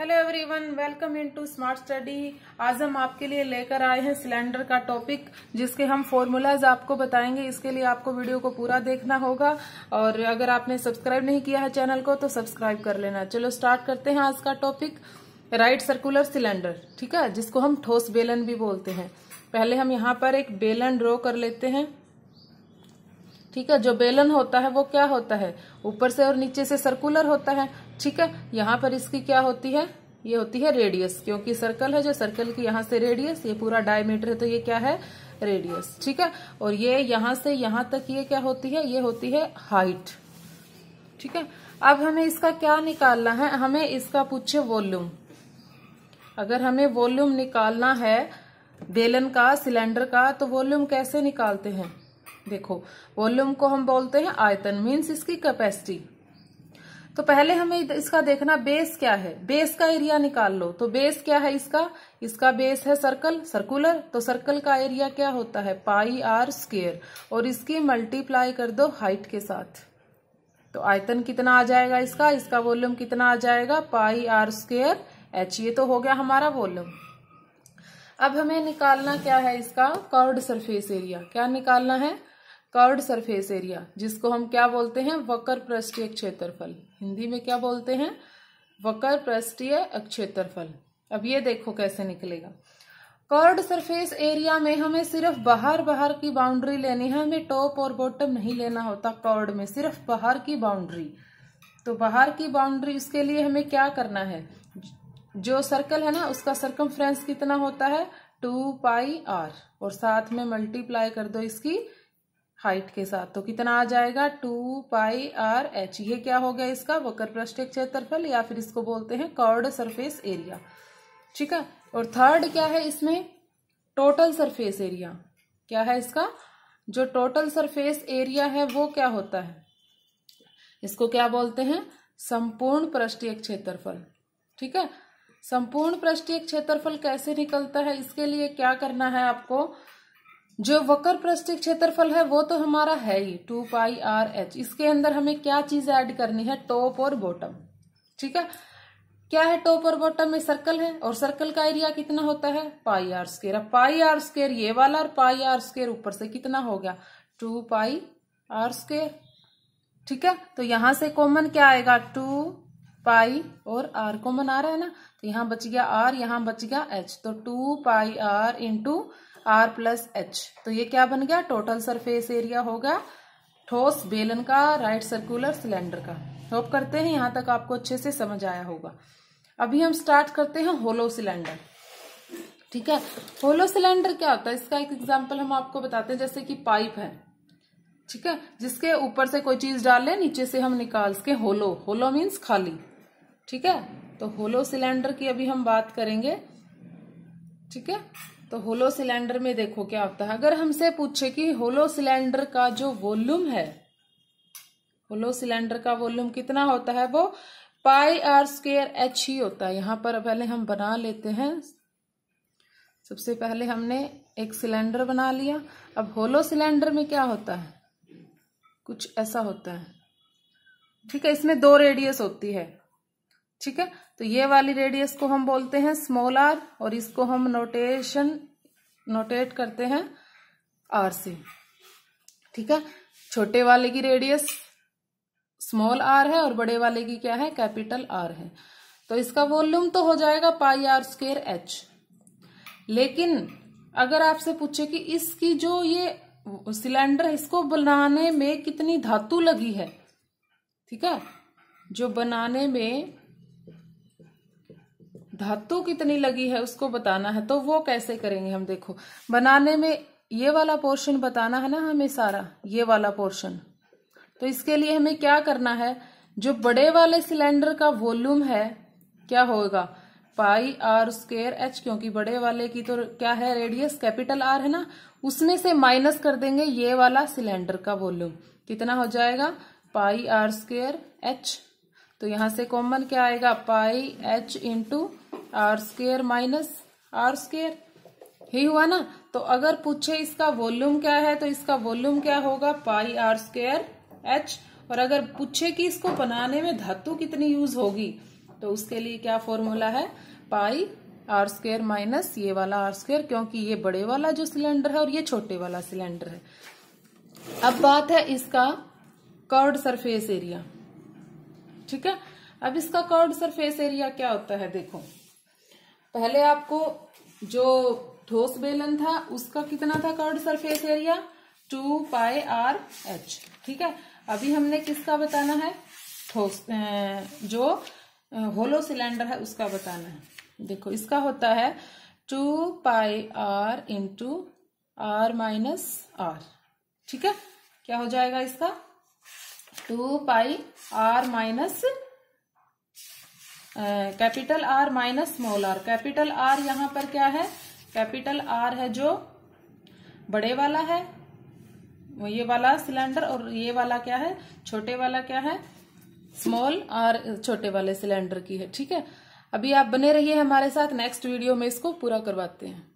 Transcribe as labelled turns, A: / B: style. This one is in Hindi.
A: hello everyone welcome into smart study आज हम आपके लिए लेकर आए हैं सिलेंडर का टॉपिक जिसके हम फॉर्मूलाज आपको बताएंगे इसके लिए आपको वीडियो को पूरा देखना होगा और अगर आपने सब्सक्राइब नहीं किया है चैनल को तो सब्सक्राइब कर लेना चलो स्टार्ट करते हैं आज का टॉपिक राइट सर्कुलर सिलेंडर ठीक है जिसको हम ठोस बेलन भी बोलते हैं पहले हम यहाँ पर एक बेलन ड्रॉ कर लेते हैं ठीक है जो बेलन होता है वो क्या होता है ऊपर से और नीचे से सर्कुलर होता है ठीक है यहाँ पर इसकी क्या होती है ये होती है रेडियस क्योंकि सर्कल है जो सर्कल की यहां से रेडियस ये पूरा डायमीटर है तो ये क्या है रेडियस ठीक है और ये यहाँ से यहाँ तक ये क्या होती है ये होती है हाइट ठीक है अब हमें इसका क्या निकालना है हमें इसका पूछे वॉल्यूम अगर हमें वॉल्यूम निकालना है बेलन का सिलेंडर का तो वॉल्यूम कैसे निकालते हैं देखो वॉल्यूम को हम बोलते हैं आयतन मीन्स इसकी कैपेसिटी तो पहले हमें इसका देखना बेस क्या है बेस का एरिया निकाल लो तो बेस क्या है इसका इसका बेस है सर्कल सर्कुलर तो सर्कल का एरिया क्या होता है पाई आर स्केयर और इसकी मल्टीप्लाई कर दो हाइट के साथ तो आयतन कितना आ जाएगा इसका इसका वॉल्यूम कितना आ जाएगा पाई आर स्केयर एच ये तो हो गया हमारा वॉल्यूम अब हमें निकालना क्या है इसका कर्ड सरफेस एरिया क्या निकालना है कर्ड सरफेस एरिया जिसको हम क्या बोलते हैं वक्र पृष्ठीय क्षेत्रफल हिंदी में क्या बोलते हैं वक्र पृष्ठीय क्षेत्रफल अब ये देखो कैसे निकलेगा कर्ड सरफेस एरिया में हमें सिर्फ बाहर बाहर की बाउंड्री लेनी है हमें टॉप और बॉटम नहीं लेना होता कर्ड में सिर्फ बाहर की बाउंड्री तो बाहर की बाउंड्री उसके लिए हमें क्या करना है जो सर्कल है ना उसका सर्कम कितना होता है टू पाई आर और साथ में मल्टीप्लाई कर दो इसकी हाइट के साथ तो कितना आ जाएगा टू पाई आर एच ये क्या हो गया इसका वक्र पृष्ठ क्षेत्रफल या फिर इसको बोलते हैं कॉर्ड सरफेस एरिया ठीक है और थर्ड क्या है इसमें टोटल सरफेस एरिया क्या है इसका जो टोटल सरफेस एरिया है वो क्या होता है इसको क्या बोलते हैं संपूर्ण पृष्ठीय क्षेत्रफल ठीक है संपूर्ण पृष्ठीय क्षेत्रफल कैसे निकलता है इसके लिए क्या करना है आपको जो वक्र पृष्ठ क्षेत्रफल है वो तो हमारा है ही टू पाई आर एच इसके अंदर हमें क्या चीज ऐड करनी है टॉप और बॉटम ठीक है क्या है टॉप और बॉटम में सर्कल है और सर्कल का एरिया कितना होता है पाई आर स्केयर अब पाई आर स्केर ये वाला और पाई आर स्केयर ऊपर से कितना हो गया टू पाई आर स्केयर ठीक है तो यहां से कॉमन क्या आएगा टू पाई और आर कॉमन आ रहा है ना तो यहां बच गया आर यहां बच गया एच तो two pi R into R plus H तो ये क्या बन गया टोटल सरफेस एरिया होगा ठोस बेलन का राइट सर्कुलर सिलेंडर का होप करते हैं यहाँ तक आपको अच्छे से समझ आया होगा अभी हम स्टार्ट करते हैं होलो सिलेंडर ठीक है होलो सिलेंडर क्या होता है इसका एक एग्जाम्पल हम आपको बताते हैं जैसे कि पाइप है ठीक है जिसके ऊपर से कोई चीज डाल ले नीचे से हम निकाल सके होलो होलो मीन्स खाली ठीक है तो होलो सिलेंडर की अभी हम बात करेंगे ठीक है तो होलो सिलेंडर में देखो क्या होता है अगर हमसे पूछे कि होलो सिलेंडर का जो वॉल्यूम है होलो सिलेंडर का वॉल्यूम कितना होता है वो पाई आर स्केयर एच ही होता है यहां पर पहले हम बना लेते हैं सबसे पहले हमने एक सिलेंडर बना लिया अब होलो सिलेंडर में क्या होता है कुछ ऐसा होता है ठीक है इसमें दो रेडियस होती है ठीक है तो ये वाली रेडियस को हम बोलते हैं स्मॉल आर और इसको हम नोटेशन नोटेट करते हैं आर से ठीक है छोटे वाले की रेडियस स्मॉल आर है और बड़े वाले की क्या है कैपिटल आर है तो इसका वॉल्यूम तो हो जाएगा पाई आर स्क्र एच लेकिन अगर आपसे पूछे कि इसकी जो ये सिलेंडर है इसको बनाने में कितनी धातु लगी है ठीक है जो बनाने में धातु कितनी लगी है उसको बताना है तो वो कैसे करेंगे हम देखो बनाने में ये वाला पोर्शन बताना है ना हमें सारा ये वाला पोर्शन तो इसके लिए हमें क्या करना है जो बड़े वाले सिलेंडर का वॉल्यूम है क्या होगा पाई आर स्क्र एच क्योंकि बड़े वाले की तो क्या है रेडियस कैपिटल आर है ना उसमें से माइनस कर देंगे ये वाला सिलेंडर का वॉल्यूम कितना हो जाएगा पाई आर स्क्र एच तो यहां से कॉमन क्या आएगा pi H into R square minus R square ही हुआ ना तो अगर पूछे इसका वॉल्यूम क्या है तो इसका वॉल्यूम क्या होगा पाई आर स्क्वेयर एच और अगर पूछे कि इसको बनाने में धातु कितनी यूज होगी तो उसके लिए क्या फॉर्मूला है पाई आर स्क्र माइनस ये वाला आर स्क्र क्योंकि ये बड़े वाला जो सिलेंडर है और ये छोटे वाला सिलेंडर है अब बात है इसका कर्ड सरफेस एरिया ठीक है अब इसका कर्ड सरफेस एरिया क्या होता है देखो पहले आपको जो ठोस बेलन था उसका कितना था curved surface area two pi R H ठीक है अभी हमने किसका बताना है ठोस जो होलो सिलेंडर है उसका बताना है देखो इसका होता है two pi R into R minus R ठीक है क्या हो जाएगा इसका two pi R minus capital R minus small R capital R यहां पर क्या है कैपिटल आर है जो बड़े वाला है ये वाला सिलेंडर और ये वाला क्या है छोटे वाला क्या है स्मॉल आर छोटे वाले सिलेंडर की है ठीक है अभी आप बने रहिए हमारे साथ नेक्स्ट वीडियो में इसको पूरा करवाते हैं